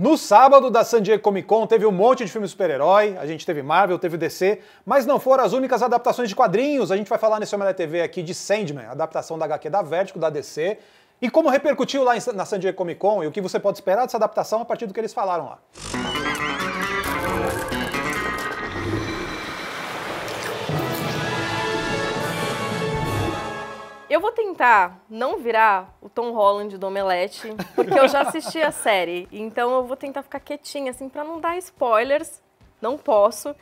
No sábado da San Diego Comic Con teve um monte de filme super-herói, a gente teve Marvel, teve DC, mas não foram as únicas adaptações de quadrinhos. A gente vai falar nesse Homem da TV aqui de Sandman, adaptação da HQ da Vertigo, da DC, e como repercutiu lá na San Diego Comic Con e o que você pode esperar dessa adaptação a partir do que eles falaram lá. Eu vou tentar não virar o Tom Holland do Omelete, porque eu já assisti a série. Então eu vou tentar ficar quietinha, assim, pra não dar spoilers. Não posso.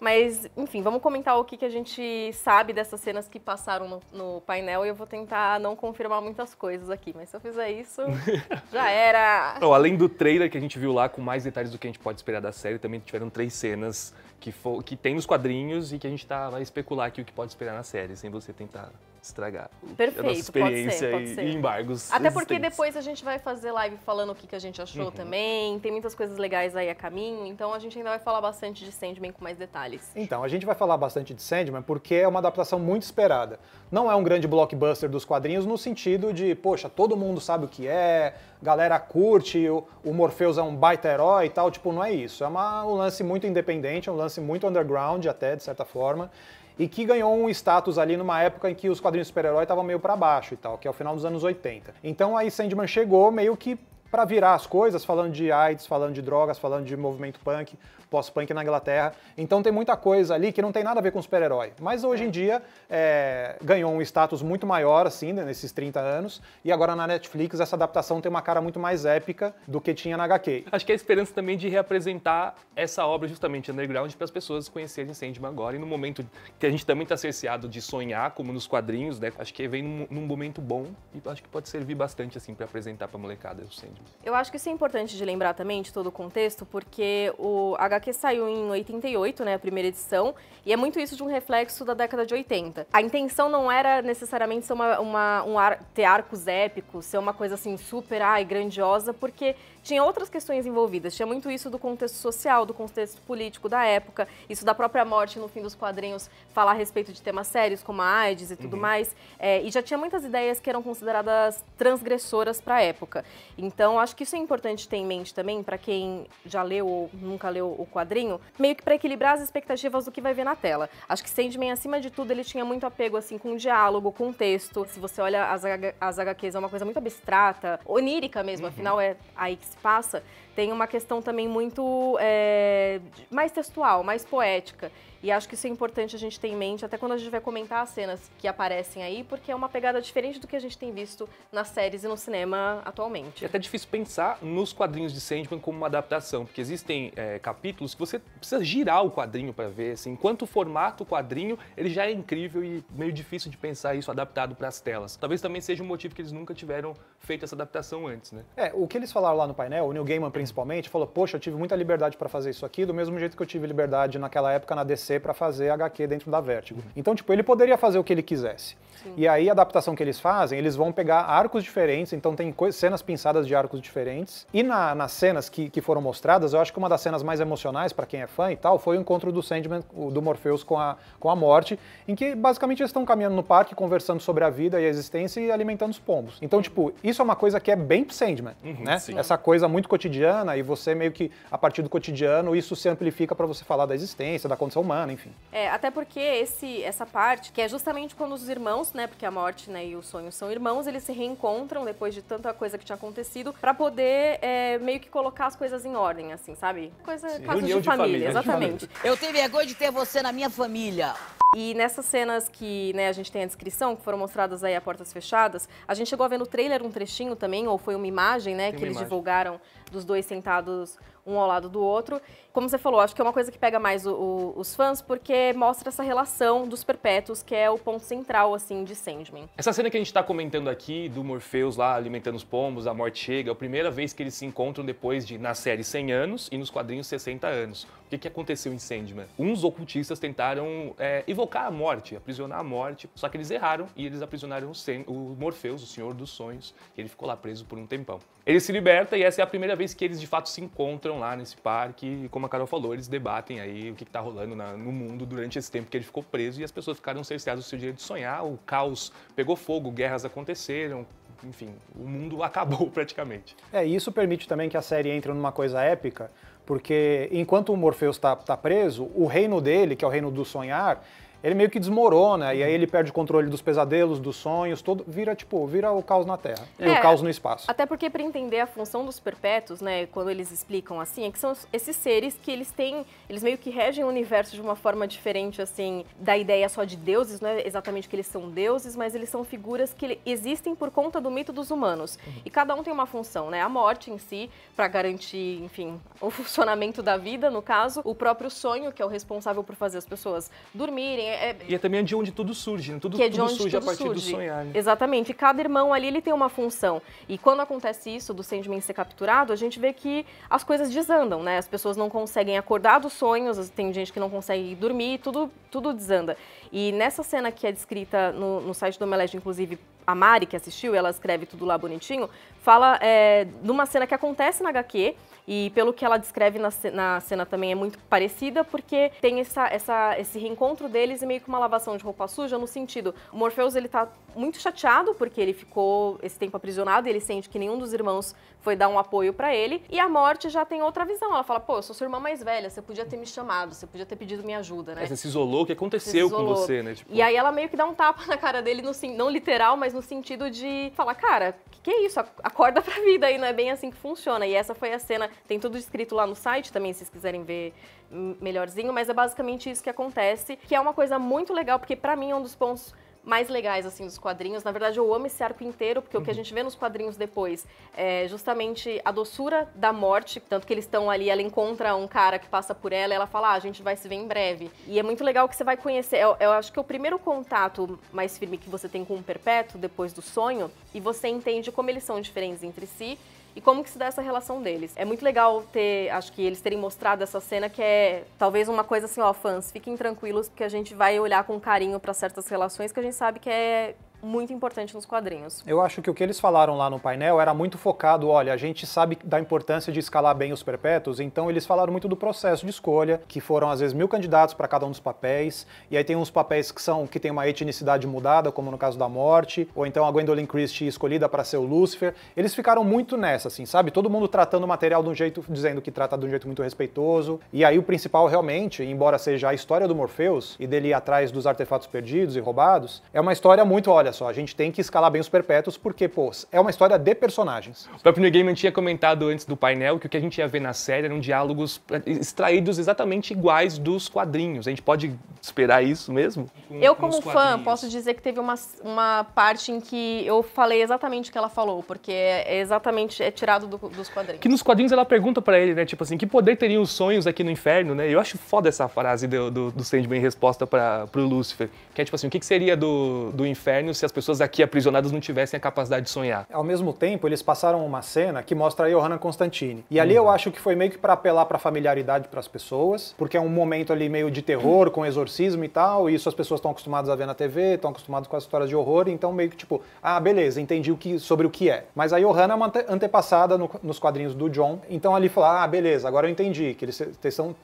Mas, enfim, vamos comentar o que, que a gente sabe dessas cenas que passaram no, no painel e eu vou tentar não confirmar muitas coisas aqui. Mas se eu fizer isso, já era! além do trailer que a gente viu lá, com mais detalhes do que a gente pode esperar da série, também tiveram três cenas que, for, que tem nos quadrinhos e que a gente tá, vai especular aqui o que pode esperar na série, sem você tentar estragar Perfeito, a nossa experiência pode ser, pode e embargos. Até porque depois a gente vai fazer live falando o que, que a gente achou uhum. também. Tem muitas coisas legais aí a caminho, então a gente ainda vai falar bastante de Sandman com mais detalhes. Então, a gente vai falar bastante de Sandman porque é uma adaptação muito esperada. Não é um grande blockbuster dos quadrinhos no sentido de, poxa, todo mundo sabe o que é, galera curte, o, o Morpheus é um baita herói e tal. Tipo, não é isso. É uma, um lance muito independente, é um lance muito underground até, de certa forma e que ganhou um status ali numa época em que os quadrinhos super-herói estavam meio para baixo e tal, que é o final dos anos 80. Então aí Sandman chegou meio que para virar as coisas, falando de AIDS, falando de drogas, falando de movimento punk, pós-punk na Inglaterra. Então tem muita coisa ali que não tem nada a ver com super-herói. Mas hoje em é. dia é, ganhou um status muito maior, assim, né, nesses 30 anos. E agora na Netflix essa adaptação tem uma cara muito mais épica do que tinha na HQ. Acho que é a esperança também de reapresentar essa obra justamente underground para as pessoas conhecerem Sandman agora. E no momento que a gente também está cerceado de sonhar, como nos quadrinhos, né? Acho que vem num, num momento bom e acho que pode servir bastante, assim, para apresentar para a molecada o Sandman. Eu acho que isso é importante de lembrar também, de todo o contexto, porque o HQ que saiu em 88, né, a primeira edição, e é muito isso de um reflexo da década de 80. A intenção não era necessariamente ser uma, uma um ar, ter arcos épicos, ser uma coisa assim super ai, grandiosa, porque tinha outras questões envolvidas. Tinha muito isso do contexto social, do contexto político da época, isso da própria morte no fim dos quadrinhos, falar a respeito de temas sérios como a AIDS e tudo uhum. mais. É, e já tinha muitas ideias que eram consideradas transgressoras para a época. Então, acho que isso é importante ter em mente também para quem já leu ou nunca leu o quadrinho, meio que para equilibrar as expectativas do que vai ver na tela. Acho que Sandman, acima de tudo, ele tinha muito apego assim com diálogo, com o texto. Se você olha as, as HQs, é uma coisa muito abstrata, onírica mesmo, uhum. afinal é aí que passa tem uma questão também muito é, mais textual, mais poética. E acho que isso é importante a gente ter em mente, até quando a gente vai comentar as cenas que aparecem aí, porque é uma pegada diferente do que a gente tem visto nas séries e no cinema atualmente. É até difícil pensar nos quadrinhos de Sandman como uma adaptação, porque existem é, capítulos que você precisa girar o quadrinho para ver. Assim, enquanto o formato o quadrinho, ele já é incrível e meio difícil de pensar isso adaptado para as telas. Talvez também seja um motivo que eles nunca tiveram feito essa adaptação antes, né? É, o que eles falaram lá no painel, o Neil Gaiman principalmente, falou: Poxa, eu tive muita liberdade para fazer isso aqui, do mesmo jeito que eu tive liberdade naquela época na DC para fazer HQ dentro da Vertigo. Uhum. Então, tipo, ele poderia fazer o que ele quisesse. Sim. E aí a adaptação que eles fazem, eles vão pegar arcos diferentes, então tem cenas pinçadas de arcos diferentes. E na, nas cenas que, que foram mostradas, eu acho que uma das cenas mais emocionais para quem é fã e tal foi o encontro do Sandman, do Morpheus com a, com a morte, em que basicamente eles estão caminhando no parque, conversando sobre a vida e a existência e alimentando os pombos. Então, tipo, isso é uma coisa que é bem Sandman, uhum, né? Sim. Essa coisa muito cotidiana cotidiana e você meio que, a partir do cotidiano, isso se amplifica para você falar da existência, da condição humana, enfim. É, até porque esse, essa parte, que é justamente quando os irmãos, né, porque a morte né, e o sonho são irmãos, eles se reencontram depois de tanta coisa que tinha acontecido para poder é, meio que colocar as coisas em ordem, assim, sabe? Coisa, Sim, casos de, de família, família exatamente. Eu tenho vergonha de ter você na minha família. E nessas cenas que né, a gente tem a descrição, que foram mostradas aí a portas fechadas, a gente chegou a ver no trailer um trechinho também, ou foi uma imagem né, tem que eles imagem. divulgaram dos dois sentados um ao lado do outro. Como você falou, acho que é uma coisa que pega mais o, o, os fãs, porque mostra essa relação dos perpétuos, que é o ponto central, assim, de Sandman. Essa cena que a gente está comentando aqui, do Morpheus lá alimentando os pombos, a morte chega, é a primeira vez que eles se encontram depois de, na série, 100 anos e nos quadrinhos, 60 anos. O que, que aconteceu em Sandman? Uns ocultistas tentaram é, evocar a morte, aprisionar a morte, só que eles erraram e eles aprisionaram o, Sen o Morpheus, o Senhor dos Sonhos, e ele ficou lá preso por um tempão. Ele se liberta e essa é a primeira vez que eles, de fato, se encontram lá nesse parque e, como a Carol falou, eles debatem aí o que está rolando na, no mundo durante esse tempo que ele ficou preso e as pessoas ficaram cerceadas do seu direito de sonhar. O caos pegou fogo, guerras aconteceram, enfim, o mundo acabou praticamente. É, e isso permite também que a série entre numa coisa épica, porque enquanto o Morpheus está tá preso, o reino dele, que é o reino do sonhar, ele meio que desmorona, né? e aí ele perde o controle dos pesadelos, dos sonhos, todo vira tipo, vira o caos na Terra é, e o é, caos no espaço. Até porque para entender a função dos perpétuos, né, quando eles explicam assim, é que são esses seres que eles têm, eles meio que regem o universo de uma forma diferente assim, da ideia só de deuses, não é exatamente que eles são deuses, mas eles são figuras que existem por conta do mito dos humanos. Uhum. E cada um tem uma função, né? A morte em si para garantir, enfim, o funcionamento da vida, no caso, o próprio sonho que é o responsável por fazer as pessoas dormirem, é, é... E é também de onde tudo surge, né? Tudo, que é de tudo onde surge tudo a partir surge. do sonhar. Né? Exatamente. E cada irmão ali ele tem uma função. E quando acontece isso do Sandman ser capturado, a gente vê que as coisas desandam, né? As pessoas não conseguem acordar dos sonhos, tem gente que não consegue dormir, tudo, tudo desanda. E nessa cena que é descrita no, no site do Omelete, inclusive, a Mari, que assistiu, ela escreve tudo lá bonitinho, fala é, de uma cena que acontece na HQ, e pelo que ela descreve na, na cena também é muito parecida, porque tem essa, essa, esse reencontro deles e meio que uma lavação de roupa suja, no sentido, o Morpheus ele tá muito chateado porque ele ficou esse tempo aprisionado, ele sente que nenhum dos irmãos foi dar um apoio para ele, e a morte já tem outra visão. Ela fala: pô, eu sou sua irmã mais velha, você podia ter me chamado, você podia ter pedido minha ajuda, né? É, você se isolou, o que aconteceu com você, né? Tipo... E aí ela meio que dá um tapa na cara dele, no, não literal, mas no sentido de falar: cara, que, que é isso? Acorda pra vida aí, não é bem assim que funciona. E essa foi a cena tem tudo escrito lá no site também, se vocês quiserem ver melhorzinho, mas é basicamente isso que acontece, que é uma coisa muito legal, porque para mim é um dos pontos mais legais assim dos quadrinhos. Na verdade, eu amo esse arco inteiro, porque uhum. o que a uhum. gente vê nos quadrinhos depois é justamente a doçura da morte, tanto que eles estão ali, ela encontra um cara que passa por ela, e ela fala: ah, "A gente vai se ver em breve". E é muito legal que você vai conhecer, eu, é eu acho que é o primeiro contato mais firme que você tem com o Perpétuo depois do sonho, e você entende como eles são diferentes entre si e como que se dá essa relação deles. É muito legal ter, acho que eles terem mostrado essa cena que é talvez uma coisa assim, ó, fãs, fiquem tranquilos porque a gente vai olhar com carinho para certas relações que a gente sabe que é muito importante nos quadrinhos. Eu acho que o que eles falaram lá no painel era muito focado, olha, a gente sabe da importância de escalar bem os perpétuos, então eles falaram muito do processo de escolha, que foram às vezes mil candidatos para cada um dos papéis, e aí tem uns papéis que são que tem uma etnicidade mudada, como no caso da morte, ou então a Gwendolyn Christie escolhida para ser o Lucifer. Eles ficaram muito nessa, assim, sabe? Todo mundo tratando o material de um jeito, dizendo que trata de um jeito muito respeitoso. E aí o principal realmente, embora seja a história do Morpheus e dele ir atrás dos artefatos perdidos e roubados, é uma história muito, olha, olha só, a gente tem que escalar bem os perpétuos porque, pô, é uma história de personagens. O próprio New Gaiman tinha comentado antes do painel que o que a gente ia ver na série eram diálogos eh, extraídos exatamente iguais dos quadrinhos. A gente pode esperar isso mesmo? Com, eu, como fã, posso dizer que teve uma, uma parte em que eu falei exatamente o que ela falou, porque é, é exatamente é tirado do, dos quadrinhos. Que nos quadrinhos ela pergunta para ele, né? Tipo assim, que poder teriam os sonhos aqui no inferno, né? Eu acho foda essa frase do, do, do Sandman em resposta para pro Lúcifer. Que é tipo assim, o que, que seria do, do inferno se as pessoas aqui aprisionadas não tivessem a capacidade de sonhar. Ao mesmo tempo, eles passaram uma cena que mostra a Johanna Constantine. E ali uhum. eu acho que foi meio que para apelar para familiaridade para as pessoas, porque é um momento ali meio de terror, com exorcismo e tal, e isso as pessoas estão acostumadas a ver na TV, estão acostumadas com as histórias de horror, então meio que tipo, ah, beleza, entendi o que, sobre o que é. Mas a Johanna é uma antepassada no, nos quadrinhos do John, então ali falar, ah, beleza, agora eu entendi que eles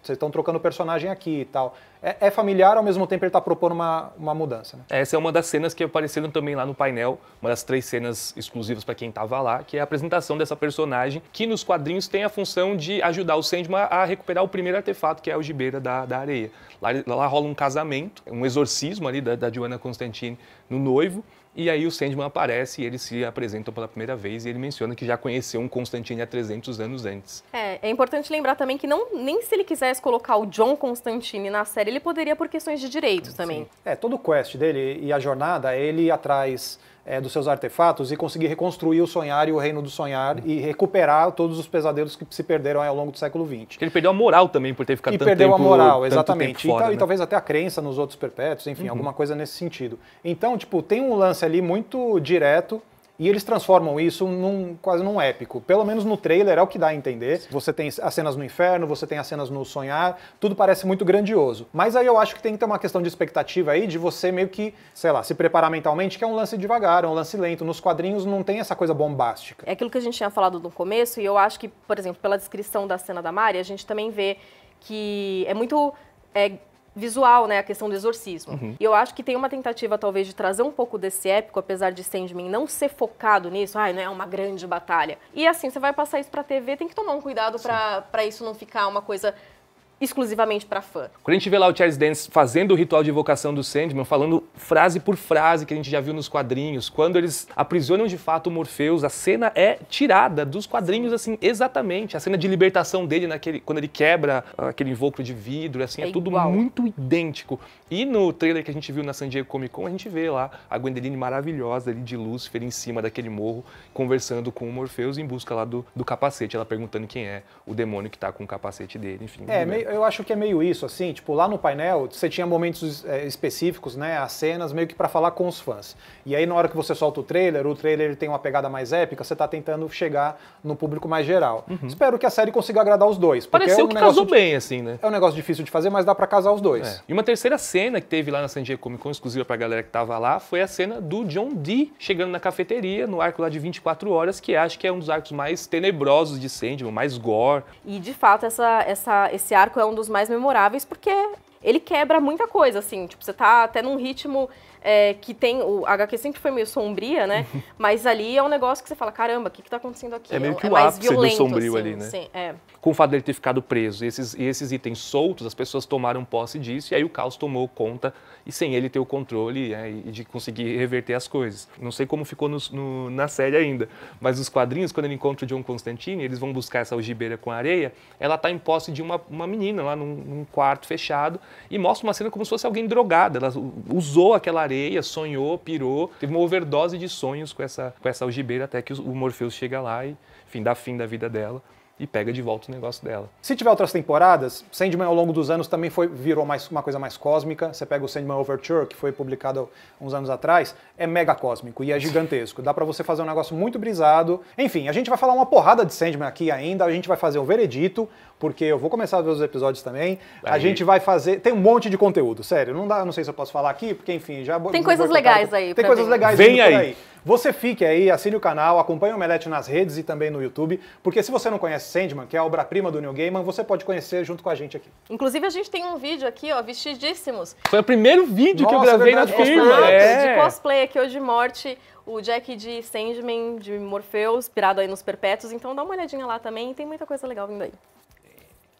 estão trocando personagem aqui e tal. É, é, familiar, ao mesmo tempo ele está propondo uma, uma mudança. Né? Essa é uma das cenas que apareceram também lá no painel, uma das três cenas exclusivas para quem estava lá, que é a apresentação dessa personagem, que nos quadrinhos tem a função de ajudar o Sandman a recuperar o primeiro artefato, que é a algibeira da, da areia. Lá, lá rola um casamento, um exorcismo ali da, da Joana Constantine no noivo, e aí o Sandman aparece e eles se apresentam pela primeira vez e ele menciona que já conheceu um Constantine há 300 anos antes. É, é importante lembrar também que não, nem se ele quisesse colocar o John Constantine na série, ele poderia por questões de direitos também. Sim. É, todo o quest dele e a jornada, ele atrás é, dos seus artefatos e conseguir reconstruir o sonhar e o reino do sonhar uhum. e recuperar todos os pesadelos que se perderam ao longo do século XX. Ele perdeu a moral também por ter ficado e tanto perdeu tempo, a moral, exatamente. Fora, então, e, né? e, talvez até a crença nos outros perpétuos, enfim, uhum. alguma coisa nesse sentido. Então, tipo, tem um lance ali muito direto e eles transformam isso num quase num épico. Pelo menos no trailer é o que dá a entender. Você tem as cenas no inferno, você tem as cenas no sonhar, tudo parece muito grandioso. Mas aí eu acho que tem que ter uma questão de expectativa aí, de você meio que, sei lá, se preparar mentalmente, que é um lance devagar, é um lance lento. Nos quadrinhos não tem essa coisa bombástica. É aquilo que a gente tinha falado no começo, e eu acho que, por exemplo, pela descrição da cena da Mari, a gente também vê que é muito é, visual, né? A questão do exorcismo. Uhum. E eu acho que tem uma tentativa, talvez, de trazer um pouco desse épico, apesar de Sandman não ser focado nisso. Ai, ah, não é uma grande batalha. E assim, você vai passar isso pra TV, tem que tomar um cuidado para isso não ficar uma coisa exclusivamente para fã. Quando a gente vê lá o Charles Dance fazendo o ritual de evocação do Sandman, falando frase por frase que a gente já viu nos quadrinhos, quando eles aprisionam de fato o Morpheus, a cena é tirada dos quadrinhos assim exatamente. A cena de libertação dele naquele quando ele quebra aquele invólucro de vidro, assim, é, é tudo muito idêntico. E no trailer que a gente viu na San Diego Comic Con, a gente vê lá a Gwendoline maravilhosa ali de Lúcifer em cima daquele morro, conversando com o Morpheus em busca lá do, do capacete, ela perguntando quem é o demônio que tá com o capacete dele, enfim. É, é. meio, eu acho que é meio isso, assim, tipo, lá no painel você tinha momentos é, específicos, né, as cenas meio que para falar com os fãs. E aí na hora que você solta o trailer, o trailer tem uma pegada mais épica, você tá tentando chegar no público mais geral. Uhum. Espero que a série consiga agradar os dois. Pareceu é um que casou de... bem, assim, né? É um negócio difícil de fazer, mas dá para casar os dois. É. E uma terceira cena que teve lá na San Diego Comic Con, exclusiva pra galera que tava lá, foi a cena do John Dee chegando na cafeteria, no arco lá de 24 horas, que acho que é um dos arcos mais tenebrosos de Sandman, mais gore. E, de fato, essa, essa, esse arco é um dos mais memoráveis, porque ele quebra muita coisa, assim. Tipo, você tá até num ritmo é, que tem. O HQ sempre foi meio sombria, né? Mas ali é um negócio que você fala: caramba, o que, que tá acontecendo aqui? É meio que é, o ápice violento, do sombrio assim, ali, né? Sim, é. Com o fato dele ter ficado preso e esses, e esses itens soltos, as pessoas tomaram posse disso e aí o caos tomou conta e sem ele ter o controle é, e de conseguir reverter as coisas. Não sei como ficou no, no, na série ainda, mas os quadrinhos, quando ele encontra o John Constantine, eles vão buscar essa algibeira com areia, ela está em posse de uma, uma menina lá num, num quarto fechado e mostra uma cena como se fosse alguém drogada. Ela usou aquela areia, sonhou, pirou, teve uma overdose de sonhos com essa, com essa algibeira até que o Morpheus chega lá e, enfim, dá fim da vida dela e pega de volta o negócio dela. Se tiver outras temporadas, Sandman ao longo dos anos também foi, virou mais, uma coisa mais cósmica. Você pega o Sandman Overture, que foi publicado uns anos atrás, é mega cósmico e é gigantesco. Dá para você fazer um negócio muito brisado. Enfim, a gente vai falar uma porrada de Sandman aqui ainda, a gente vai fazer o veredito, porque eu vou começar a ver os episódios também. Aí. A gente vai fazer, tem um monte de conteúdo, sério. Não dá, não sei se eu posso falar aqui, porque enfim, já Tem coisas legais aí. Tem coisas mim. legais Vem aí. aí. Você fique aí, assine o canal, acompanhe o Omelete nas redes e também no YouTube, porque se você não conhece Sandman, que é a obra-prima do Neil Gaiman, você pode conhecer junto com a gente aqui. Inclusive, a gente tem um vídeo aqui, ó, vestidíssimos. Foi o primeiro vídeo Nossa, que eu gravei verdade, na firma. É. De cosplay aqui, hoje de morte o Jack de Sandman, de Morpheus, inspirado aí nos Perpétuos. Então dá uma olhadinha lá também, tem muita coisa legal vindo aí.